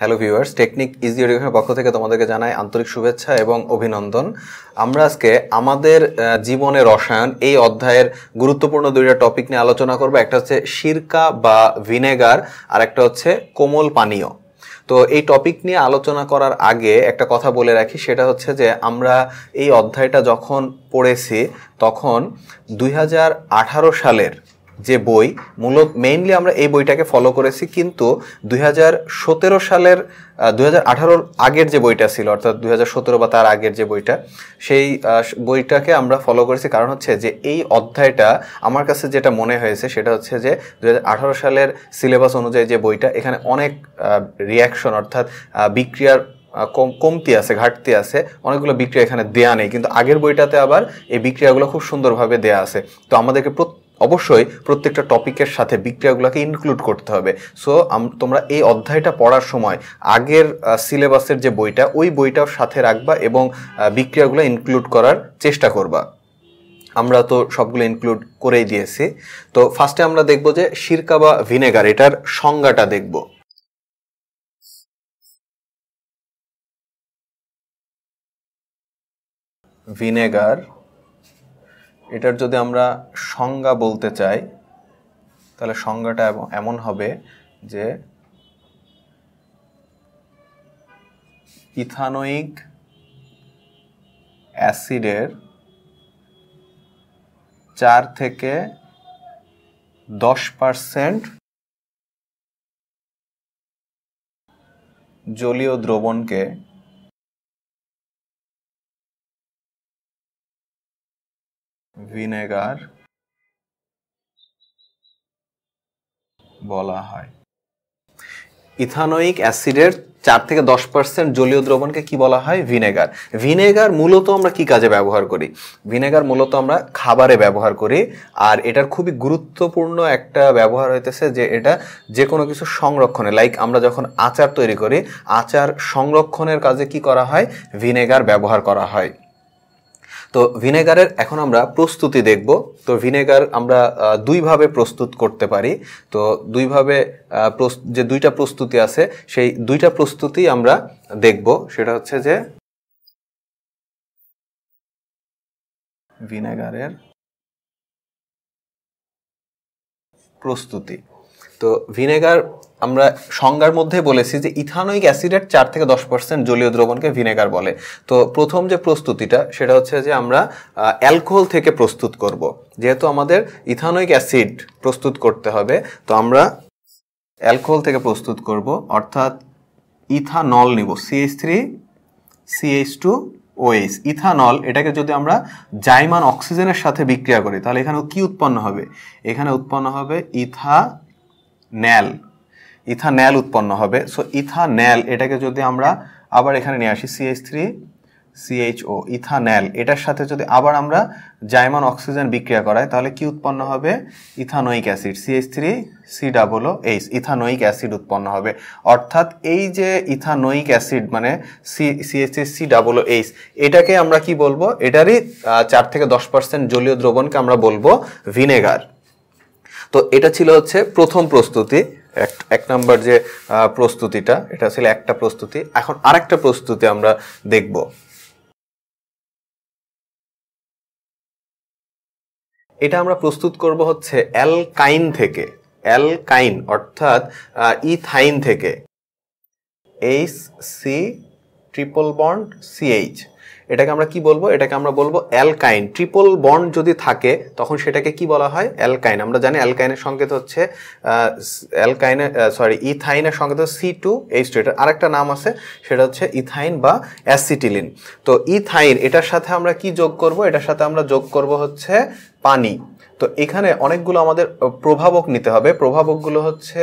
Hello viewers technique easy এডুকেশনের পক্ষ থেকে তোমাদেরকে জানাই আন্তরিক শুভেচ্ছা এবং অভিনন্দন আমরা আজকে আমাদের জীবনে রসায়ন এই অধ্যায়ের গুরুত্বপূর্ণ দুইটা টপিক নিয়ে আলোচনা করবো একটা হচ্ছে সিরকা বা ভিনেগার আর একটা হচ্ছে কোমল পানীয় তো এই টপিক নিয়ে আলোচনা করার আগে একটা কথা বলে রাখি সেটা হচ্ছে যে আমরা এই অধ্যায়টা যখন পড়েছি তখন দুই সালের যে বই মূলত মেইনলি আমরা এই বইটাকে ফলো করেছি কিন্তু দুই সালের দুই আগের যে বইটা ছিল অর্থাৎ দুই বা তার আগের যে বইটা সেই বইটাকে আমরা ফলো করেছি কারণ হচ্ছে যে এই অধ্যায়টা আমার কাছে যেটা মনে হয়েছে সেটা হচ্ছে যে দুই সালের সিলেবাস অনুযায়ী যে বইটা এখানে অনেক রিয়াকশন অর্থাৎ বিক্রিয়ার কম কমতি আছে ঘাটতি আছে অনেকগুলো বিক্রিয়া এখানে দেয়া নেই কিন্তু আগের বইটাতে আবার এই বিক্রিয়াগুলো খুব সুন্দরভাবে দেয়া আছে তো আমাদেরকে প্রত্যেক অবশ্যই প্রত্যেকটা টপিকের সাথে বিক্রিয়াগুলোকে ইনক্লুড করতে হবে সো তোমরা এই অধ্যায়টা পড়ার সময় আগের সিলেবাসের যে বইটা ওই বইটাও সাথে রাখবা এবং বিক্রিয়াগুলো ইনক্লুড করার চেষ্টা করবা আমরা তো সবগুলো ইনক্লুড করেই দিয়েছি তো ফার্স্টে আমরা দেখব যে সিরকা বা ভিনেগার এটার সংজ্ঞাটা দেখব ভিনেগার এটার যদি আমরা সংজ্ঞা বলতে চাই তাহলে সংজ্ঞাটা এমন হবে যে ইথানোয়িক অ্যাসিডের চার থেকে দশ পারসেন্ট জলীয় দ্রবণকে ভিনেগার বলা হয় ইথানোয়িক অ্যাসিডের চার থেকে দশ পার্সেন্ট জলীয় দ্রবণকে কি বলা হয় ভিনেগার ভিনেগার মূলত আমরা কি কাজে ব্যবহার করি ভিনেগার মূলত আমরা খাবারে ব্যবহার করি আর এটার খুবই গুরুত্বপূর্ণ একটা ব্যবহার হইতেছে যে এটা যে কোনো কিছু সংরক্ষণে লাইক আমরা যখন আচার তৈরি করি আচার সংরক্ষণের কাজে কি করা হয় ভিনেগার ব্যবহার করা হয় তো ভিনেগারের এখন আমরা প্রস্তুতি দেখব তো ভিনেগার আমরা দুইভাবে প্রস্তুত করতে পারি তো দুইভাবে যে দুইটা প্রস্তুতি আছে সেই দুইটা প্রস্তুতি আমরা দেখব সেটা হচ্ছে যে ভিনেগারের প্রস্তুতি তো ভিনেগার আমরা সংজ্ঞার মধ্যে বলেছি যে ইথানোইক অ্যাসিডের চার থেকে দশ পার্সেন্ট জলীয় দ্রবণকে ভিনেগার বলে তো প্রথম যে প্রস্তুতিটা সেটা হচ্ছে যে আমরা অ্যালকোহল থেকে প্রস্তুত করব। যেহেতু আমাদের ইথানোইক অ্যাসিড প্রস্তুত করতে হবে তো আমরা অ্যালকোহল থেকে প্রস্তুত করব অর্থাৎ ইথানল নিব C H three C H two O S ethanol এটাকে যদি আমরা জাইমান অক্সিজেনের সাথে বিক্রিয়া করি তাহলে এখানে কি উৎপন্ন হবে এখানে উৎপন্ন হবে ইথা ন্যাল ইথান্যাল উৎপন্ন হবে সো ইথান্যাল এটাকে যদি আমরা আবার এখানে নিয়ে আসি সিএইচ থ্রি সিএইচও ইথানল এটার সাথে যদি আবার আমরা জাইমান অক্সিজেন বিক্রিয়া করাই তাহলে কি উৎপন্ন হবে ethanoic acid C H three C double O H ethanoic acid উৎপন্ন হবে অর্থাৎ এই যে ইথানোয়িক অ্যাসিড মানে C C H three C double O H এটাকে আমরা কি বলবো এটারই চার থেকে দশ পার্সেন্ট জলীয় দ্রবণকে আমরা বলবো ভিনেগার তো এটা ছিল হচ্ছে প্রথম প্রস্তুতি এক নাম্বার যে প্রস্তুতিটা এটা ছিল একটা প্রস্তুতি এখন আরেকটা প্রস্তুতি আমরা দেখব এটা আমরা প্রস্তুত করব হচ্ছে অ্যালকাইন থেকে অ্যালকাইন অর্থাৎ ইথাইন থেকে H C triple bond C H এটাকে আমরা কি বলবো এটাকে আমরা বলবো অ্যালকাইন ট্রিপল বন্ড যদি থাকে তখন সেটাকে কি বলা হয় অ্যালকাইন আমরা জানি অ্যালকাইনের সংকেত হচ্ছে অ্যালকাইনের সরি ইথাইনের সংকেত সি টু এইচ টু এটার আরেকটা নাম আছে সেটা হচ্ছে ইথাইন বা অ্যাসিটিলিন তো ইথাইন এটার সাথে আমরা কি যোগ করব এটার সাথে আমরা যোগ করব হচ্ছে পানি তো এখানে অনেকগুলো আমাদের প্রভাবক নিতে হবে প্রভাবকগুলো হচ্ছে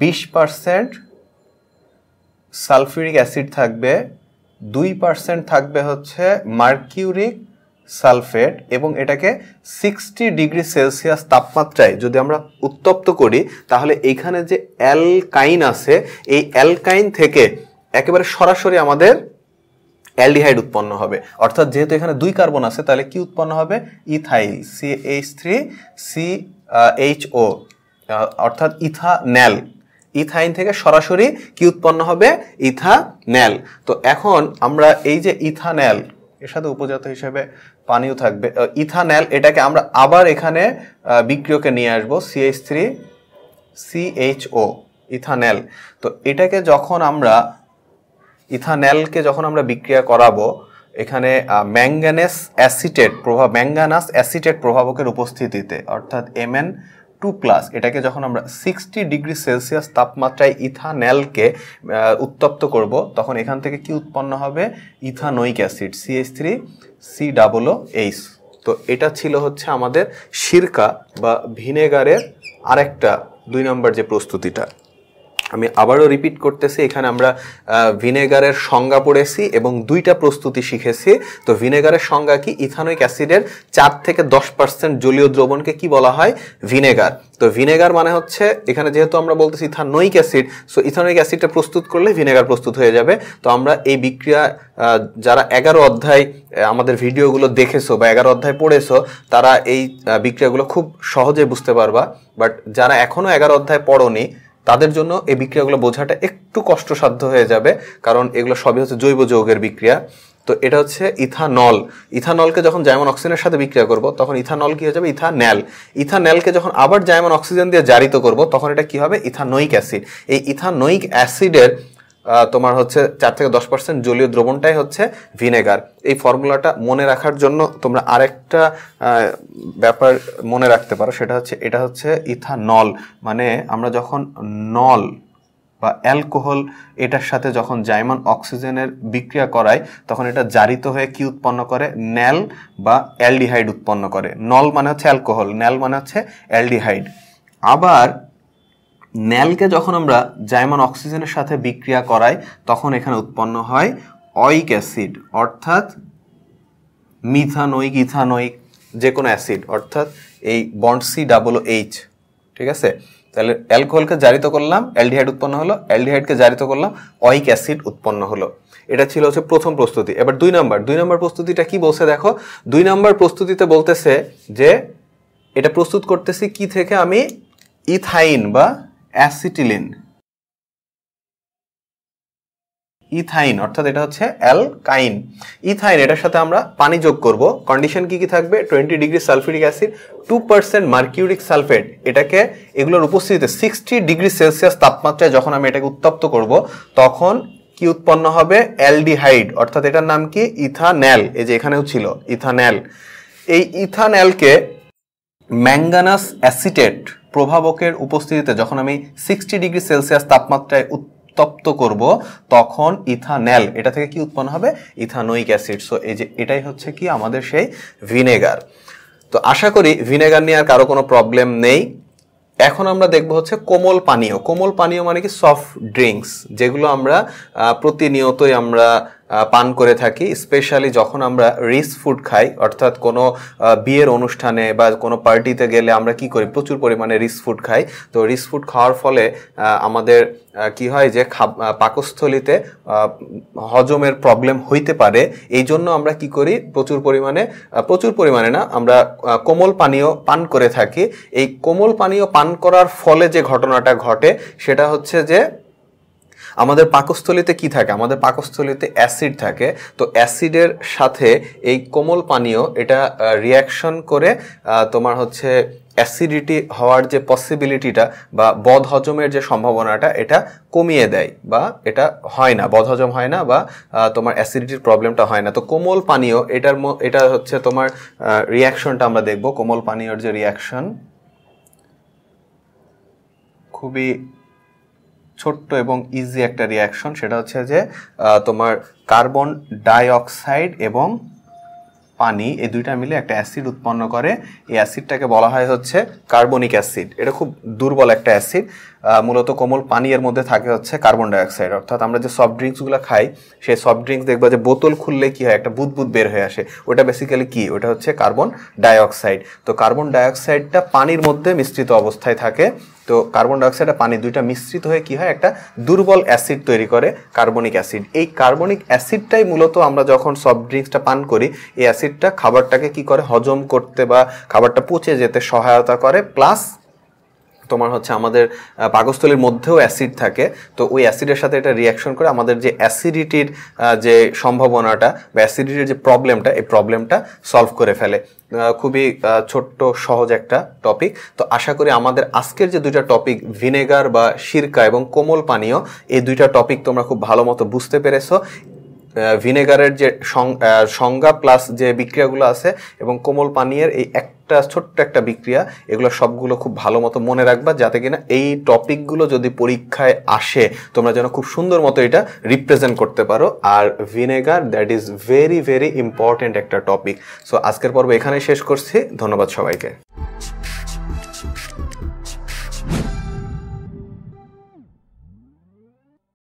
বিশ পার্সেন্ট সালফিউরিক অ্যাসিড থাকবে দুই পার্সেন্ট থাকবে হচ্ছে মার্কিউরিক সালফেট এবং এটাকে সিক্সটি ডিগ্রি সেলসিয়াস তাপমাত্রায় যদি আমরা উত্তপ্ত করি তাহলে এইখানে যে অ্যালকাইন আছে এই অ্যালকাইন থেকে একেবারে সরাসরি আমাদের অ্যালডিহাইড উৎপন্ন হবে অর্থাৎ যেহেতু এখানে দুই কার্বন আছে তাহলে কি উৎপন্ন হবে ethyl C H three C H O অর্থাৎ ইথানেল ইথাইন থেকে সরাসরি কি উৎপন্ন হবে ইথানেল তো এখন আমরা এই যে ইথানেল এর সাথে উপজাত হিসেবে পানিও থাকবে ইথানেল এটাকে আমরা আবার এখানে বিক্রিয়কে নিয়ে আসবো সিএইচ থ্রি সিএইচও ইথানেল তো এটাকে যখন আমরা ইথানেলকে যখন আমরা বিক্রিয়া করাবো এখানে ম্যাঙ্গানেস অ্যাসিটেট প্রভাব ম্যাঙ্গানাস অ্যাসিটেট প্রভাবকের উপস্থিতিতে অর্থাৎ এমএন টু প্লাস এটাকে যখন আমরা সিক্সটি ডিগ্রি সেলসিয়াস তাপমাত্রায় ইথানেলকে উত্তপ্ত করব তখন এখান থেকে কি উৎপন্ন হবে ethanoic acid C H three C double O H তো এটা ছিল হচ্ছে আমাদের সিরকা বা ভিনেগারের আরেকটা দুই নম্বর যে প্রস্তুতিটা আমি আবারও রিপিট করতেছি এখানে আমরা ভিনেগারের সংজ্ঞা পড়েছি এবং দুইটা প্রস্তুতি শিখেছি তো ভিনেগারের সংজ্ঞা কি ইথানোইক অ্যাসিডের চার থেকে দশ পার্সেন্ট জলীয় দ্রবণকে কি বলা হয় ভিনেগার তো ভিনেগার মানে হচ্ছে এখানে যেহেতু আমরা বলতেছি ইথানোইক অ্যাসিড সো ইথানোইক অ্যাসিডটা প্রস্তুত করলে ভিনেগার প্রস্তুত হয়ে যাবে তো আমরা এই বিক্রিয়া যারা এগারো অধ্যায় আমাদের ভিডিওগুলো দেখেছো বা এগারো অধ্যায় পড়েছো তারা এই বিক্রিয়াগুলো খুব সহজে বুঝতে পারবা বাট যারা এখনও এগারো অধ্যায় পড়োনি তাদের জন্য এই বিক্রিয়াগুলো বোঝাটা একটু কষ্টসাধ্য হয়ে যাবে কারণ এগুলো সবই হচ্ছে জৈব যৌগের বিক্রিয়া তো এটা হচ্ছে ইথানল ইথানলকে যখন জায়মন অক্সিজেনের সাথে বিক্রিয়া করব তখন ইথানল কি হয়ে যাবে ইথান্যাল ইথান্যালকে যখন আবার জায়মন অক্সিজেন দিয়ে জারিত করব তখন এটা কি হবে ইথানোইক অ্যাসিড এই ইথানোইক অ্যাসিডের তোমার হচ্ছে চার থেকে দশ পার্সেন্ট জলীয় দ্রবণটাই হচ্ছে ভিনেগার এই ফর্মুলাটা মনে রাখার জন্য তোমরা আরেকটা ব্যাপার মনে রাখতে পারো সেটা হচ্ছে এটা হচ্ছে ইথানল মানে আমরা যখন নল বা অ্যালকোহল এটার সাথে যখন জাইমান অক্সিজেনের বিক্রিয়া করায় তখন এটা জারিত হয়ে কি উৎপন্ন করে ন্যাল বা অ্যালডিহাইড উৎপন্ন করে নল মানে হচ্ছে অ্যালকোহল ন্যাল মানে হচ্ছে অ্যালডিহাইড আবার ন্যালকে যখন আমরা জাইমন অক্সিজেনের সাথে বিক্রিয়া করাই তখন এখানে উৎপন্ন হয় অয়িক অ্যাসিড অর্থাৎ মিথানোইক ইথানৈক যে কোনো অ্যাসিড অর্থাৎ এই বন্ড সি ডাবল এইচ ঠিক আছে তাহলে অ্যালকোহলকে জারিত করলাম অ্যালডিহাইড উৎপন্ন হলো অ্যালডিহাইডকে জারিত করলাম অয়িক অ্যাসিড উৎপন্ন হলো এটা ছিল হচ্ছে প্রথম প্রস্তুতি এবার দুই নম্বর দুই নম্বর প্রস্তুতিটা কি বলছে দেখো দুই নম্বর প্রস্তুতিতে বলতেছে যে এটা প্রস্তুত করতেছি কি থেকে আমি ইথাইন বা অ্যাসিটিলিন ইথাইন অর্থাৎ এটা হচ্ছে অ্যালকাইন ইথাইন এটার সাথে আমরা পানি যোগ করব কন্ডিশন কি কি থাকবে twenty degree sulphuric acid two percent mercuric sulphate এটাকে এগুলোর উপস্থিতিতে সিক্সটি ডিগ্রি সেলসিয়াস তাপমাত্রায় যখন আমি এটাকে উত্তপ্ত করব তখন কি উৎপন্ন হবে অ্যালডিহাইড অর্থাৎ এটার নাম কি ইথানল এই যে এখানেও ছিল ইথানল এই ইথানলকে ম্যাঙ্গানাস অ্যাসিটেট প্রভাবকের উপস্থিতিতে যখন আমি সিক্সটি ডিগ্রি সেলসিয়াস তাপমাত্রায় উত্তপ্ত করব তখন ইথানেল এটা থেকে কি উৎপন্ন হবে ইথানোইক অ্যাসিড সো এই যে এটাই হচ্ছে কি আমাদের সেই ভিনেগার তো আশা করি ভিনেগার নিয়ে আর কারো কোনো প্রবলেম নেই এখন আমরা দেখব হচ্ছে কোমল পানীয় কোমল পানীয় মানে কি সফট ড্রিঙ্কস যেগুলো আমরা প্রতিনিয়তই আমরা পান করে থাকি স্পেশালি যখন আমরা রিচ ফুড খাই অর্থাৎ কোনো বিয়ের অনুষ্ঠানে বা কোনো পার্টিতে গেলে আমরা কি করি প্রচুর পরিমাণে রিচ ফুড খাই তো রিচ ফুড খাওয়ার ফলে আমাদের কি হয় যে পাকস্থলিতে হজমের প্রবলেম হইতে পারে এই জন্য আমরা কি করি প্রচুর পরিমাণে প্রচুর পরিমাণে না আমরা কোমল পানীয় পান করে থাকি এই কোমল পানীয় পান করার ফলে যে ঘটনাটা ঘটে সেটা হচ্ছে যে আমাদের পাকস্থলিতে কি থাকে আমাদের পাকস্থলিতে অ্যাসিড থাকে তো অ্যাসিডের সাথে এই কোমল পানীয় এটা রিয়াকশন করে তোমার হচ্ছে অ্যাসিডিটি হওয়ার যে পসিবিলিটিটা বা বদ হজমের যে সম্ভাবনাটা এটা কমিয়ে দেয় বা এটা হয় না বদ হজম হয় না বা তোমার অ্যাসিডিটির প্রবলেমটা হয় না তো কোমল পানীয় এটার এটা হচ্ছে তোমার রিয়াকশনটা আমরা দেখব কোমল পানীয়র যে রিয়াকশন খুবই ছোট্ট এবং ইজি একটা রিয়াকশন সেটা হচ্ছে যে তোমার কার্বন ডাইঅক্সাইড এবং পানি এই দুইটা মিলে একটা অ্যাসিড উৎপন্ন করে এই অ্যাসিডটাকে বলা হয় হচ্ছে কার্বনিক অ্যাসিড এটা খুব দুর্বল একটা অ্যাসিড মূলত কোমল পানি এর মধ্যে থাকে হচ্ছে কার্বন ডাইঅক্সাইড অর্থাৎ আমরা যে সফট ড্রিঙ্কসগুলো খাই সেই সফট ড্রিঙ্কস দেখবো যে বোতল খুললে কী হয় একটা বুদবুদ বের হয়ে আসে ওটা বেসিক্যালি কী ওটা হচ্ছে কার্বন ডাইঅক্সাইড তো কার্বন ডাইঅক্সাইডটা পানির মধ্যে মিশ্রিত অবস্থায় থাকে তো কার্বন ডাইঅক্সাইড আর পানি দুইটা মিশ্রিত হয়ে কি হয় একটা দুর্বল অ্যাসিড তৈরি করে কার্বনিক অ্যাসিড এই কার্বনিক অ্যাসিডটাই মূলত আমরা যখন সফট ড্রিঙ্কসটা পান করি এই অ্যাসিডটা খাবারটাকে কি করে হজম করতে বা খাবারটা পচে যেতে সহায়তা করে প্লাস তোমার হচ্ছে আমাদের পাকস্থলীর মধ্যেও অ্যাসিড থাকে তো ওই অ্যাসিডের সাথে এটা রিয়াকশন করে আমাদের যে অ্যাসিডিটির যে সম্ভাবনাটা বা অ্যাসিডিটির যে প্রবলেমটা এই প্রবলেমটা সলভ করে ফেলে খুবই ছোট্ট সহজ একটা টপিক তো আশা করি আমাদের আজকের যে দুইটা টপিক ভিনেগার বা সিরকা এবং কোমল পানীয় এই দুইটা টপিক তোমরা খুব ভালো মতো বুঝতে পেরেছো ভিনেগারের যে সংজ্ঞা প্লাস যে বিক্রিয়াগুলো আছে এবং কোমল পানীয়ের এই একটা ছোট্ট একটা বিক্রিয়া এগুলো সবগুলো খুব ভালো মতো মনে রাখবা যাতে কিনা এই টপিকগুলো যদি পরীক্ষায় আসে তোমরা যেন খুব সুন্দর মতো এটা রিপ্রেজেন্ট করতে পারো আর vinegar that is very very important একটা টপিক সো আজকের পর্ব এখানে শেষ করছি ধন্যবাদ সবাইকে